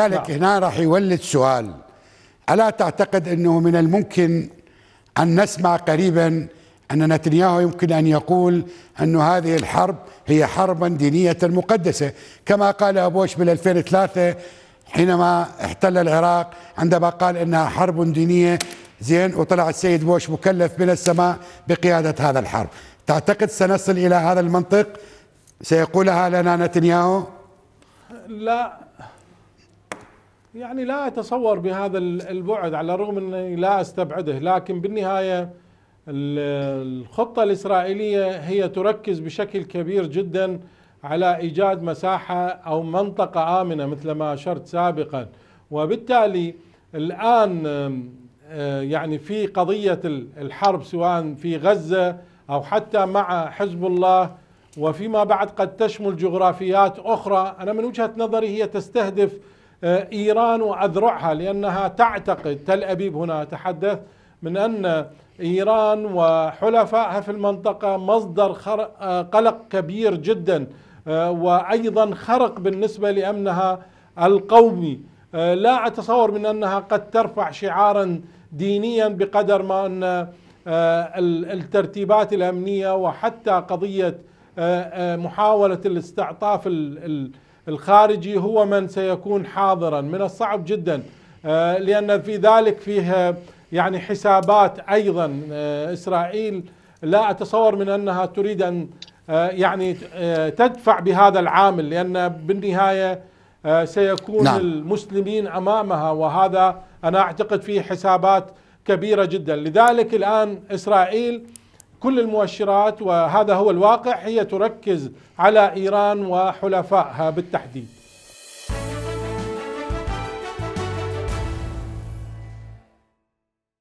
ذلك نعم. هنا راح يولد سؤال ألا تعتقد أنه من الممكن أن نسمع قريبا أن نتنياهو يمكن أن يقول أن هذه الحرب هي حربا دينية مقدسة كما قال أبوش بال2003 حينما احتل العراق عندما قال أنها حرب دينية زين وطلع السيد بوش مكلف من السماء بقيادة هذا الحرب تعتقد سنصل إلى هذا المنطق سيقولها لنا نتنياهو لا يعني لا اتصور بهذا البعد على الرغم اني لا استبعده لكن بالنهايه الخطه الاسرائيليه هي تركز بشكل كبير جدا على ايجاد مساحه او منطقه امنه مثل ما اشرت سابقا وبالتالي الان آه، يعني في قضيه الحرب سواء في غزه او حتى مع حزب الله وفيما بعد قد تشمل جغرافيات اخرى انا من وجهه نظري هي تستهدف آه، إيران وأذرعها لأنها تعتقد تل أبيب هنا أتحدث من أن إيران وحلفائها في المنطقة مصدر آه، قلق كبير جدا آه، وأيضا خرق بالنسبة لأمنها القومي لا أتصور من أنها قد ترفع شعارا دينيا بقدر ما أن الترتيبات الأمنية وحتى قضية محاولة الاستعطاف الخارجي هو من سيكون حاضرا من الصعب جدا آه، لأن في ذلك فيها يعني حسابات أيضا آه، إسرائيل لا أتصور من أنها تريد أن آه، يعني تدفع بهذا العامل لأن بالنهاية سيكون نعم. المسلمين أمامها وهذا أنا أعتقد فيه حسابات كبيرة جدا لذلك الآن إسرائيل كل المؤشرات وهذا هو الواقع هي تركز على إيران وحلفائها بالتحديد